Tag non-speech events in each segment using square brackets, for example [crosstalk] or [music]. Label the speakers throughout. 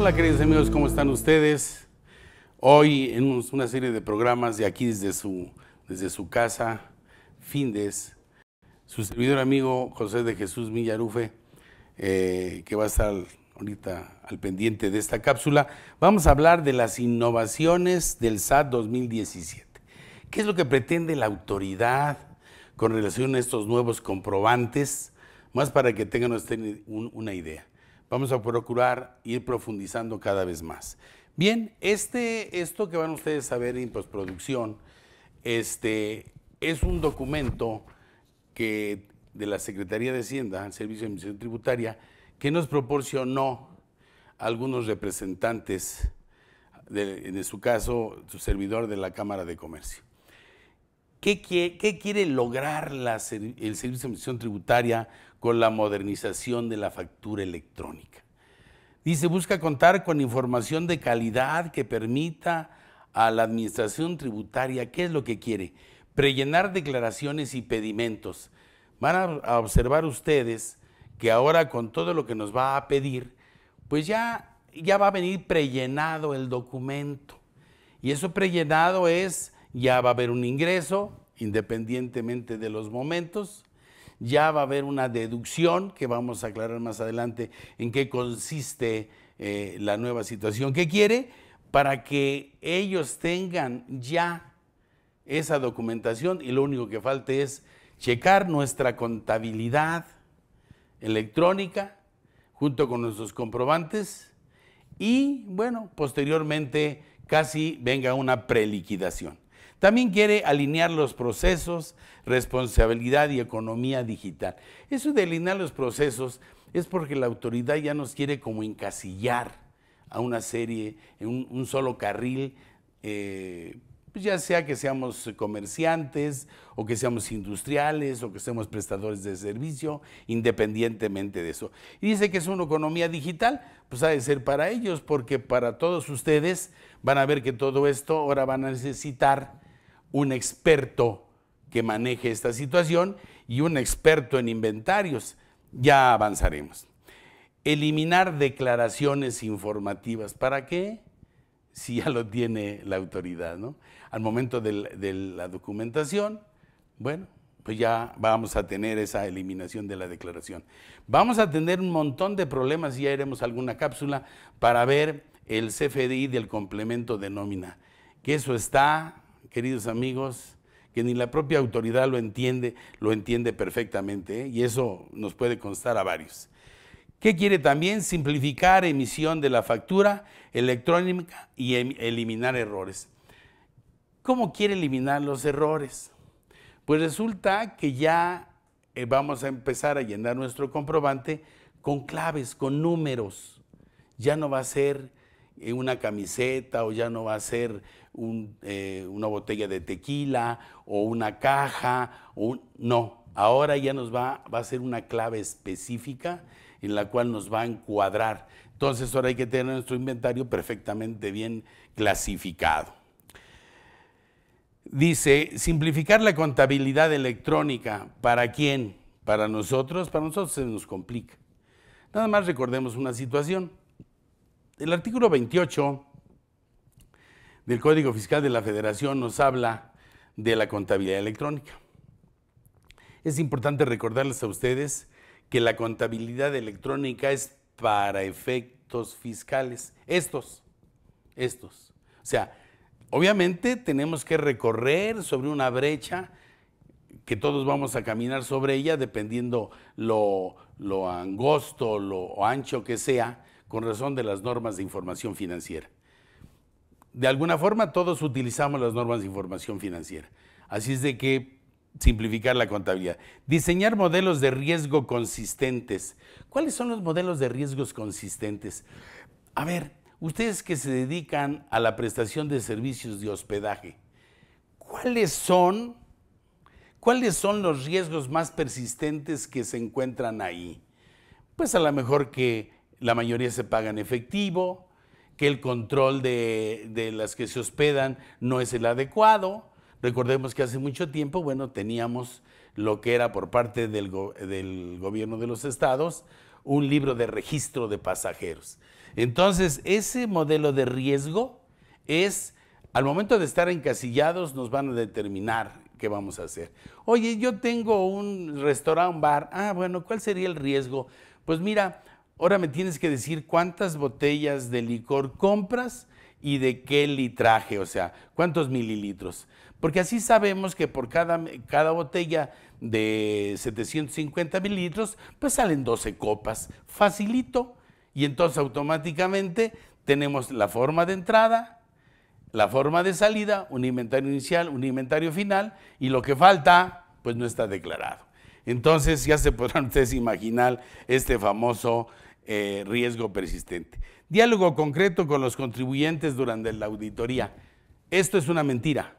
Speaker 1: Hola queridos amigos, ¿cómo están ustedes? Hoy en una serie de programas de aquí desde su, desde su casa, Findes, su servidor amigo José de Jesús Millarufe, eh, que va a estar ahorita al pendiente de esta cápsula, vamos a hablar de las innovaciones del SAT 2017. ¿Qué es lo que pretende la autoridad con relación a estos nuevos comprobantes? Más para que tengan ustedes una idea vamos a procurar ir profundizando cada vez más. Bien, este, esto que van ustedes a ver en postproducción este, es un documento que, de la Secretaría de Hacienda, Servicio de Administración Tributaria, que nos proporcionó algunos representantes, en su caso, su servidor de la Cámara de Comercio. ¿Qué, quiere lograr el Servicio de Administración Tributaria con la modernización de la factura electrónica. Dice, busca contar con información de calidad que permita a la administración tributaria, ¿qué es lo que quiere? Prellenar declaraciones y pedimentos. Van a observar ustedes que ahora con todo lo que nos va a pedir, pues ya, ya va a venir prellenado el documento. Y eso prellenado es, ya va a haber un ingreso, independientemente de los momentos, ya va a haber una deducción que vamos a aclarar más adelante en qué consiste eh, la nueva situación que quiere para que ellos tengan ya esa documentación y lo único que falta es checar nuestra contabilidad electrónica junto con nuestros comprobantes y bueno, posteriormente casi venga una preliquidación. También quiere alinear los procesos, responsabilidad y economía digital. Eso de alinear los procesos es porque la autoridad ya nos quiere como encasillar a una serie, en un, solo carril, eh, pues ya sea que seamos comerciantes o que seamos industriales o que seamos prestadores de servicio, independientemente de eso. Y dice que es una economía digital, pues ha de ser para ellos, porque para todos ustedes van a ver que todo esto ahora van a necesitar un experto que maneje esta situación y un experto en inventarios. Ya avanzaremos. Eliminar declaraciones informativas. ¿Para qué? Si ya lo tiene la autoridad, ¿no? Al momento de, la documentación, bueno, pues ya vamos a tener esa eliminación de la declaración. Vamos a tener un montón de problemas y ya iremos alguna cápsula para ver el CFDI del complemento de nómina, que eso está queridos amigos, que ni la propia autoridad lo entiende, lo entiende perfectamente, ¿eh? y eso nos puede constar a varios. ¿Qué quiere también? Simplificar emisión de la factura electrónica y em-, eliminar errores. ¿Cómo quiere eliminar los errores? Pues resulta que ya eh, vamos a empezar a llenar nuestro comprobante con claves, con números. Ya no va a ser eh, una camiseta o ya no va a ser eh, una botella de tequila o una caja. No, ahora ya nos va, va a ser una clave específica en la cual nos va a encuadrar. Entonces ahora hay que tener nuestro inventario perfectamente bien clasificado. Dice, simplificar la contabilidad electrónica, ¿para quién? Para nosotros, para nosotros se nos complica. Nada más recordemos una situación. El artículo 28 del Código Fiscal de la Federación nos habla de la contabilidad electrónica. Es importante recordarles a ustedes que la contabilidad electrónica es para efectos fiscales. Estos, estos. O sea, obviamente tenemos que recorrer sobre una brecha que todos vamos a caminar sobre ella dependiendo lo, lo angosto, lo ancho que sea, con razón de las normas de información financiera de alguna forma todos utilizamos las normas de información financiera. Así es de que simplificar la contabilidad. Diseñar modelos de riesgo consistentes. ¿Cuáles son los modelos de riesgos consistentes? A ver, ustedes que se dedican a la prestación de servicios de hospedaje, ¿cuáles son, cuáles son los riesgos más persistentes que se encuentran ahí? Pues a lo mejor que la mayoría se paga en efectivo, que el control de, las que se hospedan no es el adecuado. Recordemos que hace mucho tiempo, bueno, teníamos lo que era por parte del, del, gobierno de los estados, un libro de registro de pasajeros. Entonces, ese modelo de riesgo es, al momento de estar encasillados, nos van a determinar qué vamos a hacer. Oye, yo tengo un restaurante, un bar, ah, bueno, ¿cuál sería el riesgo? Pues mira, Ahora me tienes que decir cuántas botellas de licor compras y de qué litraje, o sea, cuántos mililitros. Porque así sabemos que por cada, cada botella de 750 mililitros, pues salen 12 copas. Facilito. Y entonces automáticamente tenemos la forma de entrada, la forma de salida, un inventario inicial, un inventario final y lo que falta, pues no está declarado. Entonces ya se podrán [laughs] ustedes imaginar este famoso eh, riesgo persistente. Diálogo concreto con los contribuyentes durante la auditoría. Esto es una mentira.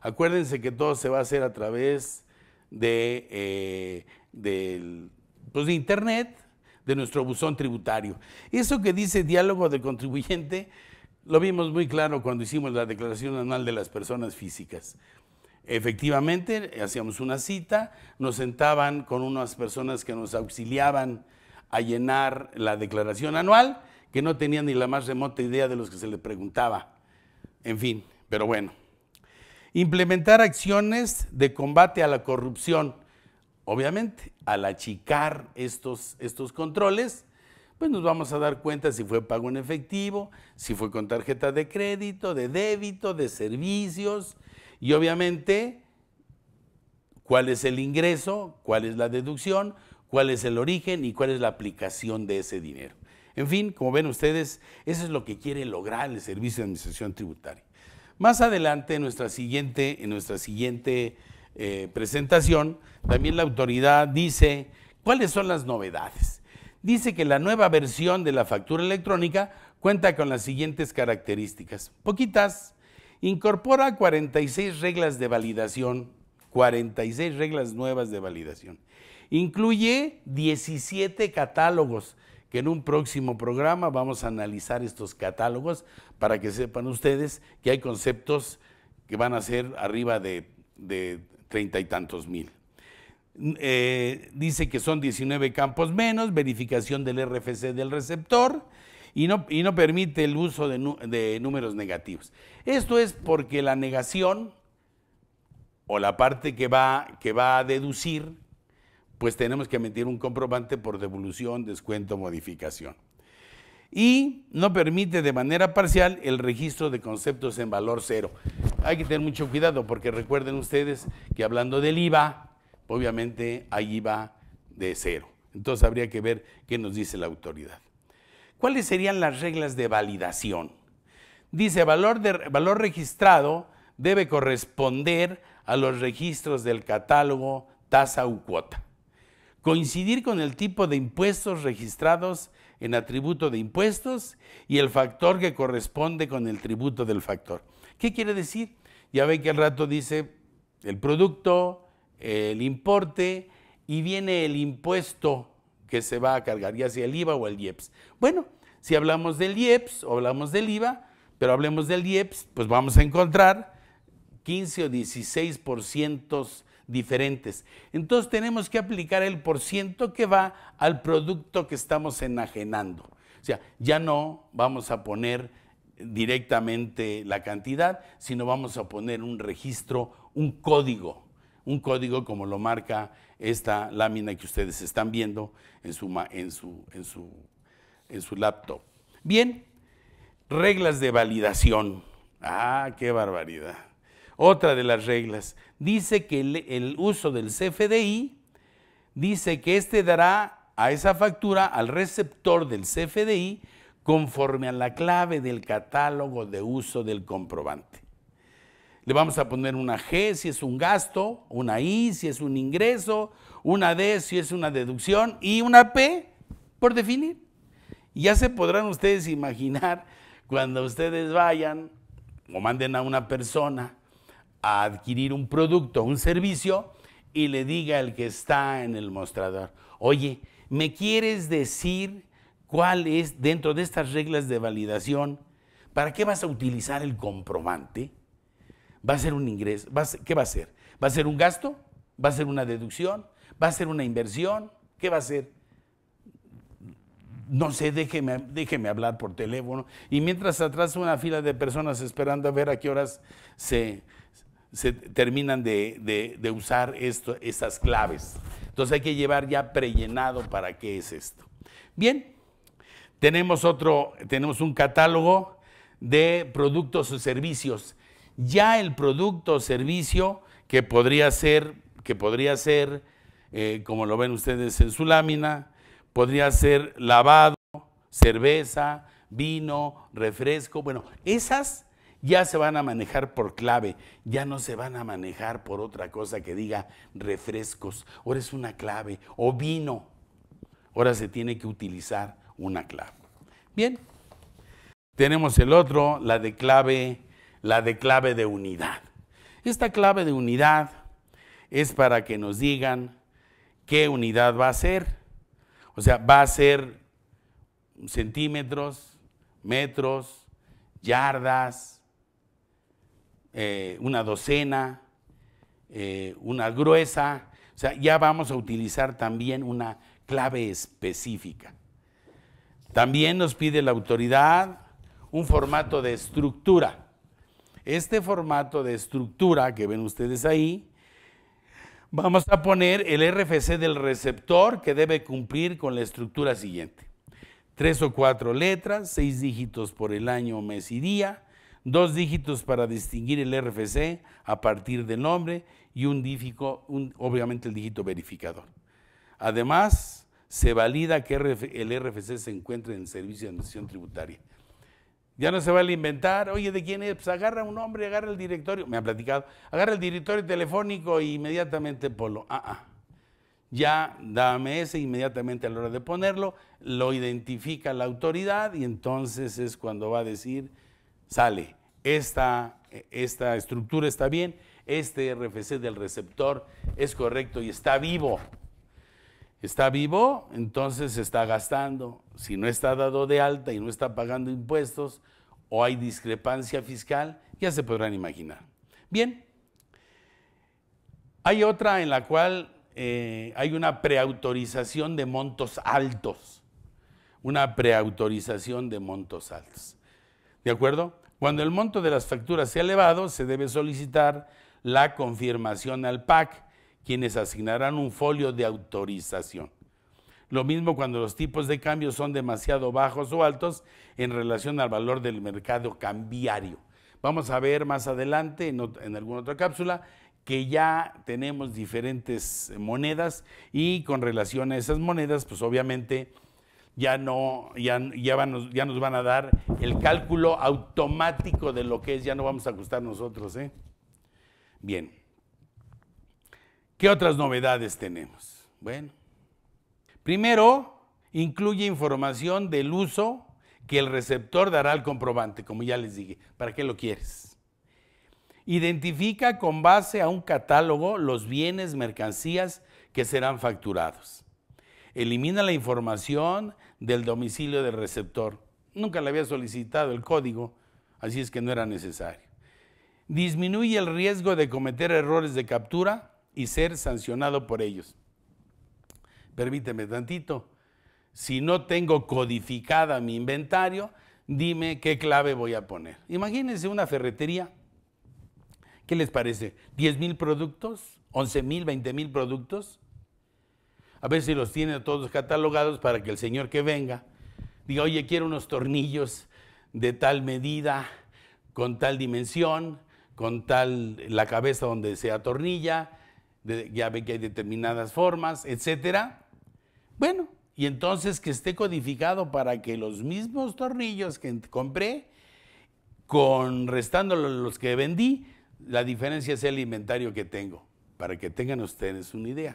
Speaker 1: Acuérdense que todo se va a hacer a través de, eh, pues, de Internet, de nuestro buzón tributario. Eso que dice diálogo de contribuyente, lo vimos muy claro cuando hicimos la declaración anual de las personas físicas. Efectivamente, hacíamos una cita, nos sentaban con unas personas que nos auxiliaban a llenar la declaración anual, que no tenía ni la más remota idea de los que se le preguntaba. En fin, pero bueno. Implementar acciones de combate a la corrupción. Obviamente, al achicar estos, estos controles, pues nos vamos a dar cuenta si fue pago en efectivo, si fue con tarjeta de crédito, de débito, de servicios y obviamente cuál es el ingreso, cuál es la deducción, cuál es el origen y cuál es la aplicación de ese dinero. En fin, como ven ustedes, eso es lo que quiere lograr el Servicio de Administración Tributaria. Más adelante, en nuestra siguiente, en nuestra siguiente eh, presentación, también la autoridad dice cuáles son las novedades. Dice que la nueva versión de la factura electrónica cuenta con las siguientes características. Poquitas, incorpora 46 reglas de validación, 46 reglas nuevas de validación Incluye 17 catálogos, que en un próximo programa vamos a analizar estos catálogos para que sepan ustedes que hay conceptos que van a ser arriba de, treinta y tantos mil. Eh, dice que son 19 campos menos, verificación del RFC del receptor y no, no permite el uso de, números negativos. Esto es porque la negación o la parte que va, que va a deducir pues tenemos que emitir un comprobante por devolución, descuento, modificación. Y no permite de manera parcial el registro de conceptos en valor cero. Hay que tener mucho cuidado porque recuerden ustedes que hablando del IVA, obviamente hay IVA de cero. Entonces habría que ver qué nos dice la autoridad. ¿Cuáles serían las reglas de validación? Dice, valor, valor registrado debe corresponder a los registros del catálogo, tasa u cuota coincidir con el tipo de impuestos registrados en atributo de impuestos y el factor que corresponde con el tributo del factor. ¿Qué quiere decir? Ya ve que al rato dice el producto, el importe y viene el impuesto que se va a cargar, ya sea el IVA o el IEPS. Bueno, si hablamos del IEPS o hablamos del IVA, pero hablemos del IEPS, pues vamos a encontrar 15 o 16% diferentes. Entonces tenemos que aplicar el porciento que va al producto que estamos enajenando. O sea, ya no vamos a poner directamente la cantidad, sino vamos a poner un registro, un código, un código como lo marca esta lámina que ustedes están viendo en su, en su, su, en su laptop. Bien, reglas de validación. Ah, qué barbaridad otra de las reglas. Dice que el, uso del CFDI, dice que éste dará a esa factura al receptor del CFDI conforme a la clave del catálogo de uso del comprobante. Le vamos a poner una G si es un gasto, una I si es un ingreso, una D si es una deducción y una P por definir. Ya se podrán ustedes imaginar cuando ustedes vayan o manden a una persona a adquirir un producto, un servicio, y le diga al que está en el mostrador, oye, ¿me quieres decir cuál es, dentro de estas reglas de validación, para qué vas a utilizar el comprobante? ¿Va a ser un ingreso? ¿Va a ser, ¿Qué ¿Va a ser un gasto? ¿Va a ser una deducción? ¿Va a ser una inversión? ¿Qué va a ser? No sé, déjeme, déjeme hablar por teléfono. Y mientras atrás una fila de personas esperando a ver a qué horas se, se terminan de, usar esto, estas claves. Entonces hay que llevar ya prellenado para qué es esto. Bien, tenemos otro, tenemos un catálogo de productos o servicios. Ya el producto o servicio que podría ser, que podría ser, eh, como lo ven ustedes en su lámina, podría ser lavado, cerveza, vino, refresco. Bueno, esas ya se van a manejar por clave, ya no se van a manejar por otra cosa que diga refrescos, ahora es una clave, o vino, ahora se tiene que utilizar una clave. Bien, tenemos el otro, la de clave, la de clave de unidad. Esta clave de unidad es para que nos digan qué unidad va a ser. O sea, va a ser centímetros, metros, yardas, eh, una docena, eh, una gruesa. O sea, ya vamos a utilizar también una clave específica. También nos pide la autoridad un formato de estructura. Este formato de estructura que ven ustedes ahí, vamos a poner el RFC del receptor que debe cumplir con la estructura siguiente. Tres o cuatro letras, seis dígitos por el año, mes y día, dos dígitos para distinguir el RFC a partir del nombre y un dígito, obviamente el dígito verificador. Además, se valida que el RFC se encuentre en el servicio de administración tributaria. Ya no se va a inventar, oye, ¿de quién es? Pues agarra un nombre, agarra el directorio, me ha platicado, agarra el directorio telefónico e inmediatamente polo. Ah, ah, Ya dame ese inmediatamente a la hora de ponerlo, lo identifica la autoridad y entonces es cuando va a decir sale, esta, estructura está bien, este RFC del receptor es correcto y está vivo. Está vivo, entonces se está gastando. Si no está dado de alta y no está pagando impuestos o hay discrepancia fiscal, ya se podrán imaginar. Bien, hay otra en la cual eh, hay una preautorización de montos altos. Una preautorización de montos altos. ¿De acuerdo? Cuando el monto de las facturas sea elevado, se debe solicitar la confirmación al PAC, quienes asignarán un folio de autorización. Lo mismo cuando los tipos de cambio son demasiado bajos o altos en relación al valor del mercado cambiario. Vamos a ver más adelante en, alguna otra cápsula que ya tenemos diferentes monedas y con relación a esas monedas, pues obviamente ya, no, ya, ya, ya nos van a dar el cálculo automático de lo que es, ya no vamos a ajustar nosotros. ¿eh? Bien. ¿Qué otras novedades tenemos? Bueno, primero incluye información del uso que el receptor dará al comprobante, como ya les dije, ¿para qué lo quieres? Identifica con base a un catálogo los bienes, mercancías que serán facturados. Elimina la información del domicilio del receptor. Nunca le había solicitado el código, así es que no era necesario. Disminuye el riesgo de cometer errores de captura y ser sancionado por ellos. Permíteme tantito. Si no tengo codificada mi inventario, dime qué clave voy a poner. Imagínense una ferretería. ¿Qué les parece? ¿10 mil productos? ¿11 mil? ¿20 mil productos? A ver si los tiene todos catalogados para que el Señor que venga diga, oye, quiero unos tornillos de tal medida, con tal dimensión, con tal la cabeza donde sea tornilla, ya ve que hay determinadas formas, etc. Bueno, y entonces que esté codificado para que los mismos tornillos que compré, con restando los que vendí, la diferencia es el inventario que tengo, para que tengan ustedes una idea.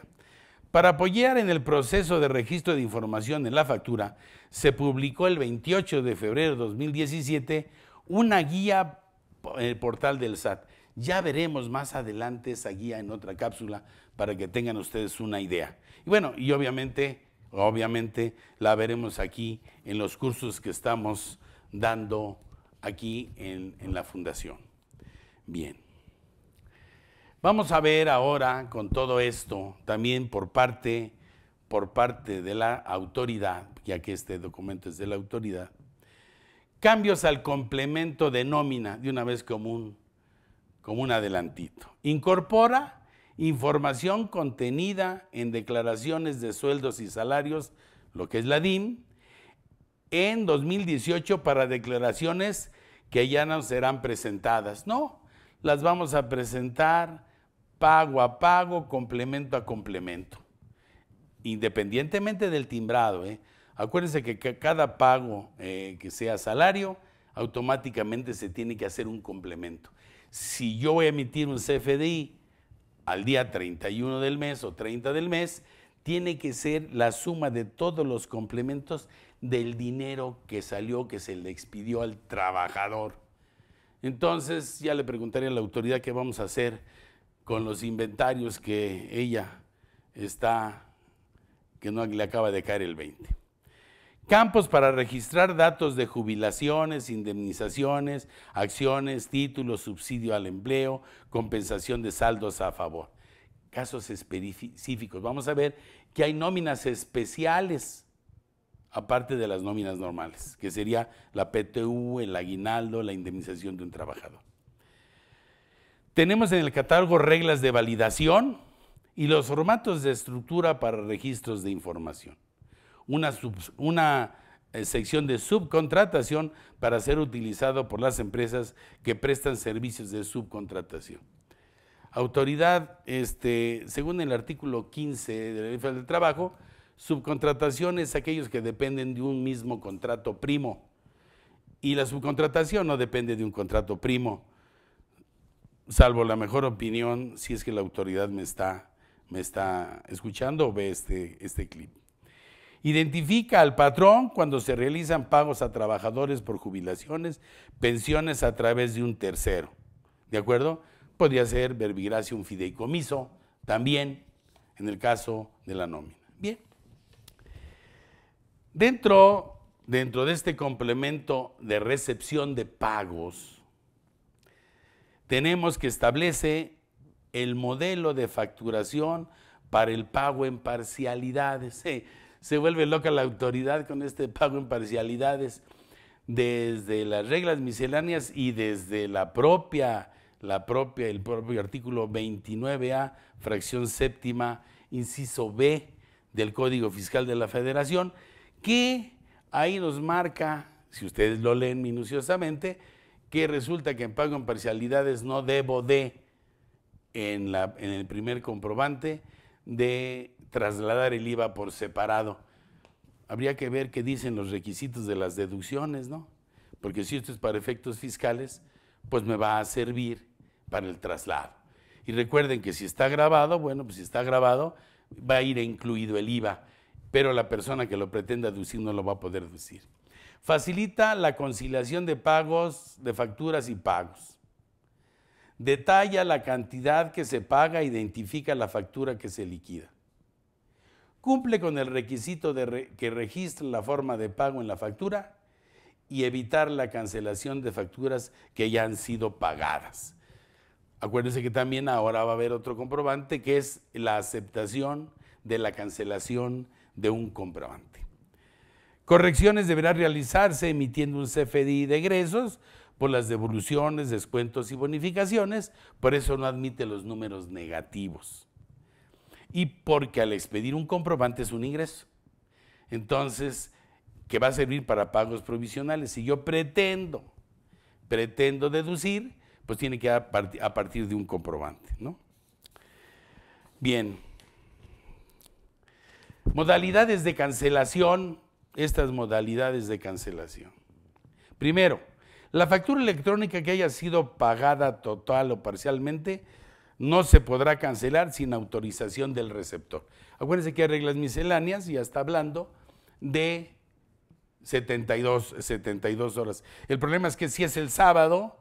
Speaker 1: Para apoyar en el proceso de registro de información en la factura, se publicó el 28 de febrero de 2017 una guía en eh, el portal del SAT. Ya veremos más adelante esa guía en otra cápsula para que tengan ustedes una idea. Y bueno, y obviamente, obviamente la veremos aquí en los cursos que estamos dando aquí en, en la fundación. Bien. Vamos a ver ahora con todo esto también por parte, por parte de la autoridad, ya que este documento es de la autoridad, cambios al complemento de nómina, de una vez común como un adelantito. Incorpora información contenida en declaraciones de sueldos y salarios, lo que es la DIM, en 2018 para declaraciones que ya no serán presentadas. No, las vamos a presentar pago a pago, complemento a complemento. Independientemente del timbrado, ¿eh? acuérdense que cada pago eh, que sea salario, automáticamente se tiene que hacer un complemento. Si yo voy a emitir un CFDI al día 31 del mes o 30 del mes, tiene que ser la suma de todos los complementos del dinero que salió, que se le expidió al trabajador. Entonces, ya le preguntaría a la autoridad qué vamos a hacer con los inventarios que ella está, que no le acaba de caer el 20. Campos para registrar datos de jubilaciones, indemnizaciones, acciones, títulos, subsidio al empleo, compensación de saldos a favor. Casos específicos. Vamos a ver que hay nóminas especiales, aparte de las nóminas normales, que sería la PTU, el aguinaldo, la indemnización de un trabajador. Tenemos en el catálogo reglas de validación y los formatos de estructura para registros de información. Una, eh, sección de subcontratación para ser utilizado por las empresas que prestan servicios de subcontratación. Autoridad, este, según el artículo 15 de la Ley del Trabajo, subcontratación es aquellos que dependen de un mismo contrato primo. Y la subcontratación no depende de un contrato primo salvo la mejor opinión, si es que la autoridad me está, me está escuchando o ve este, este clip. Identifica al patrón cuando se realizan pagos a trabajadores por jubilaciones, pensiones a través de un tercero. ¿De acuerdo? Podría ser verbigracia un fideicomiso también en el caso de la nómina. Bien. Dentro, dentro de este complemento de recepción de pagos, tenemos que establece el modelo de facturación para el pago en parcialidades. se vuelve loca la autoridad con este pago en parcialidades desde las reglas misceláneas y desde la propia, la propia, el propio artículo 29A, fracción séptima, inciso B del Código Fiscal de la Federación, que ahí nos marca, si ustedes lo leen minuciosamente, que resulta que en pago en parcialidades no debo de, en, el primer comprobante, de trasladar el IVA por separado. Habría que ver qué dicen los requisitos de las deducciones, ¿no? Porque si esto es para efectos fiscales, pues me va a servir para el traslado. Y recuerden que si está grabado, bueno, pues si está grabado, va a ir incluido el IVA, pero la persona que lo pretenda deducir no lo va a poder deducir. Facilita la conciliación de pagos, de facturas y pagos. Detalla la cantidad que se paga, identifica la factura que se liquida. Cumple con el requisito de que registre la forma de pago en la factura y evitar la cancelación de facturas que ya han sido pagadas. Acuérdense que también ahora va a haber otro comprobante que es la aceptación de la cancelación de un comprobante. Correcciones deberá realizarse emitiendo un CFDI de egresos por las devoluciones, descuentos y bonificaciones, por eso no admite los números negativos. Y porque al expedir un comprobante es un ingreso. Entonces, ¿qué va a servir para pagos provisionales. Si yo pretendo, pretendo deducir, pues tiene que dar a partir de un comprobante, ¿no? Bien. Modalidades de cancelación estas modalidades de cancelación. Primero, la factura electrónica que haya sido pagada total o parcialmente no se podrá cancelar sin autorización del receptor. Acuérdense que hay reglas misceláneas y ya está hablando de 72, 72 horas. El problema es que si es el sábado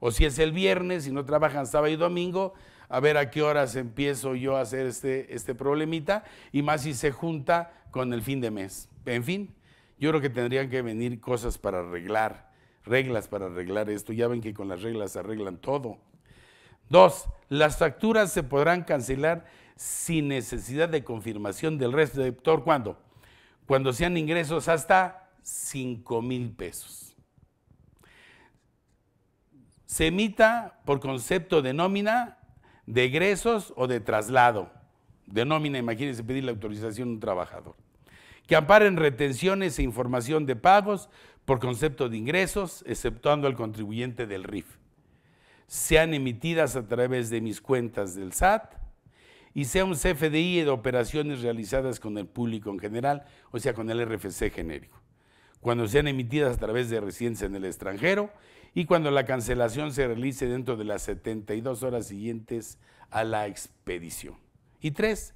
Speaker 1: o si es el viernes y no trabajan sábado y domingo, a ver a qué horas empiezo yo a hacer este, este problemita y más si se junta con el fin de mes. En fin, yo creo que tendrían que venir cosas para arreglar, reglas para arreglar esto. Ya ven que con las reglas se arreglan todo. Dos, las facturas se podrán cancelar sin necesidad de confirmación del receptor. ¿Cuándo? Cuando sean ingresos hasta 5 mil pesos. Se emita por concepto de nómina, de egresos o de traslado. De nómina, imagínense pedir la autorización a un trabajador que amparen retenciones e información de pagos por concepto de ingresos, exceptuando al contribuyente del RIF, sean emitidas a través de mis cuentas del SAT y sea un CFDI de operaciones realizadas con el público en general, o sea, con el RFC genérico, cuando sean emitidas a través de residencia en el extranjero y cuando la cancelación se realice dentro de las 72 horas siguientes a la expedición. Y tres,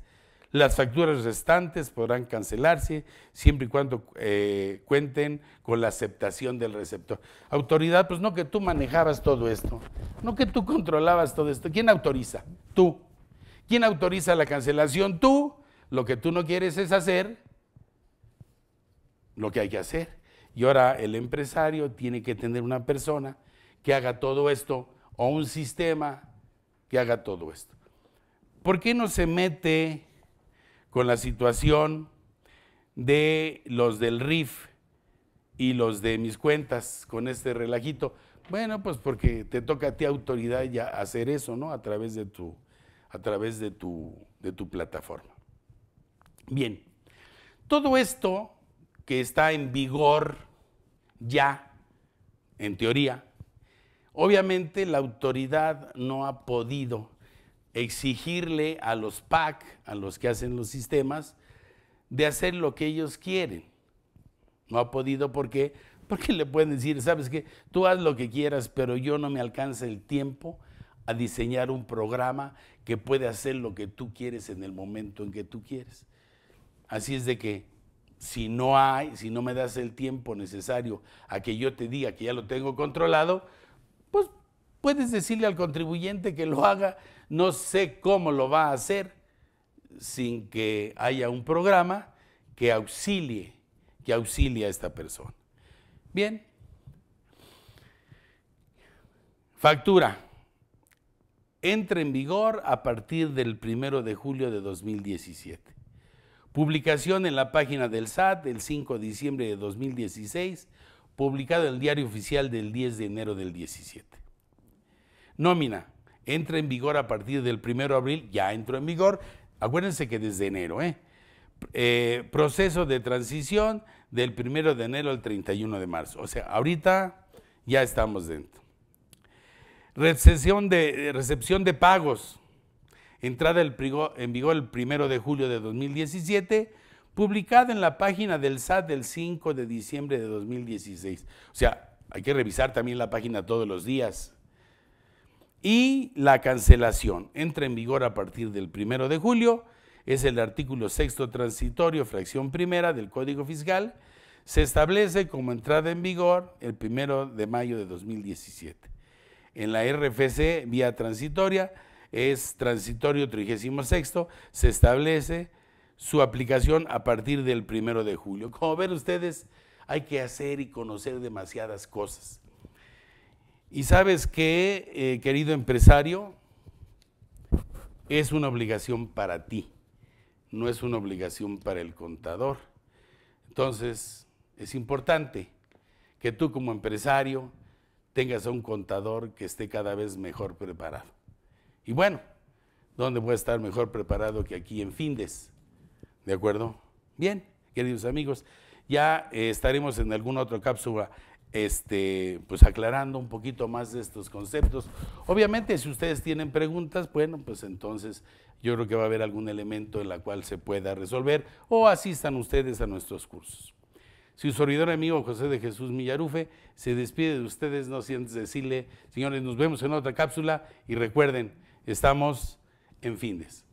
Speaker 1: las facturas restantes podrán cancelarse siempre y cuando eh, cuenten con la aceptación del receptor. Autoridad, pues no que tú manejabas todo esto, no que tú controlabas todo esto. ¿Quién autoriza? Tú. ¿Quién autoriza la cancelación? Tú. Lo que tú no quieres es hacer lo que hay que hacer. Y ahora el empresario tiene que tener una persona que haga todo esto o un sistema que haga todo esto. ¿Por qué no se mete con la situación de los del RIF y los de mis cuentas con este relajito. Bueno, pues porque te toca a ti autoridad ya hacer eso, ¿no? A través de tu, a través de de tu plataforma. Bien, todo esto que está en vigor ya, en teoría, obviamente la autoridad no ha podido exigirle a los PAC, a los que hacen los sistemas, de hacer lo que ellos quieren. No ha podido porque porque le pueden decir, sabes que tú haz lo que quieras, pero yo no me alcanza el tiempo a diseñar un programa que puede hacer lo que tú quieres en el momento en que tú quieres. Así es de que si no hay, si no me das el tiempo necesario a que yo te diga que ya lo tengo controlado, pues puedes decirle al contribuyente que lo haga no sé cómo lo va a hacer sin que haya un programa que auxilie, que auxilie a esta persona. Bien. Factura. Entra en vigor a partir del primero de julio de 2017. Publicación en la página del SAT el 5 de diciembre de 2016, publicado en el diario oficial del 10 de enero del 17. Nómina, entra en vigor a partir del 1 de abril, ya entró en vigor, acuérdense que desde enero, ¿eh? eh proceso de transición del 1 de enero al 31 de marzo. O sea, ahorita ya estamos dentro. Recepción de, recepción de pagos. Entrada en vigor el 1 de julio de 2017, publicada en la página del SAT del 5 de diciembre de 2016. O sea, hay que revisar también la página todos los días y la cancelación. Entra en vigor a partir del primero de julio. Es el artículo sexto transitorio, fracción primera del Código Fiscal. Se establece como entrada en vigor el primero de mayo de 2017. En la RFC, vía transitoria, es transitorio 36, se establece su aplicación a partir del primero de julio. Como ven ustedes, hay que hacer y conocer demasiadas cosas. Y sabes qué, eh, querido empresario, es una obligación para ti, no es una obligación para el contador. Entonces, es importante que tú como empresario tengas a un contador que esté cada vez mejor preparado. Y bueno, ¿dónde voy a estar mejor preparado que aquí en Findes? ¿De acuerdo? Bien, queridos amigos, ya eh, estaremos en alguna otra cápsula este, pues aclarando un poquito más de estos conceptos. Obviamente, si ustedes tienen preguntas, bueno, pues entonces yo creo que va a haber algún elemento en la cual se pueda resolver o asistan ustedes a nuestros cursos. Si su servidor amigo José de Jesús Millarufe se despide de ustedes, no sientes decirle, señores, nos vemos en otra cápsula y recuerden, estamos en fines.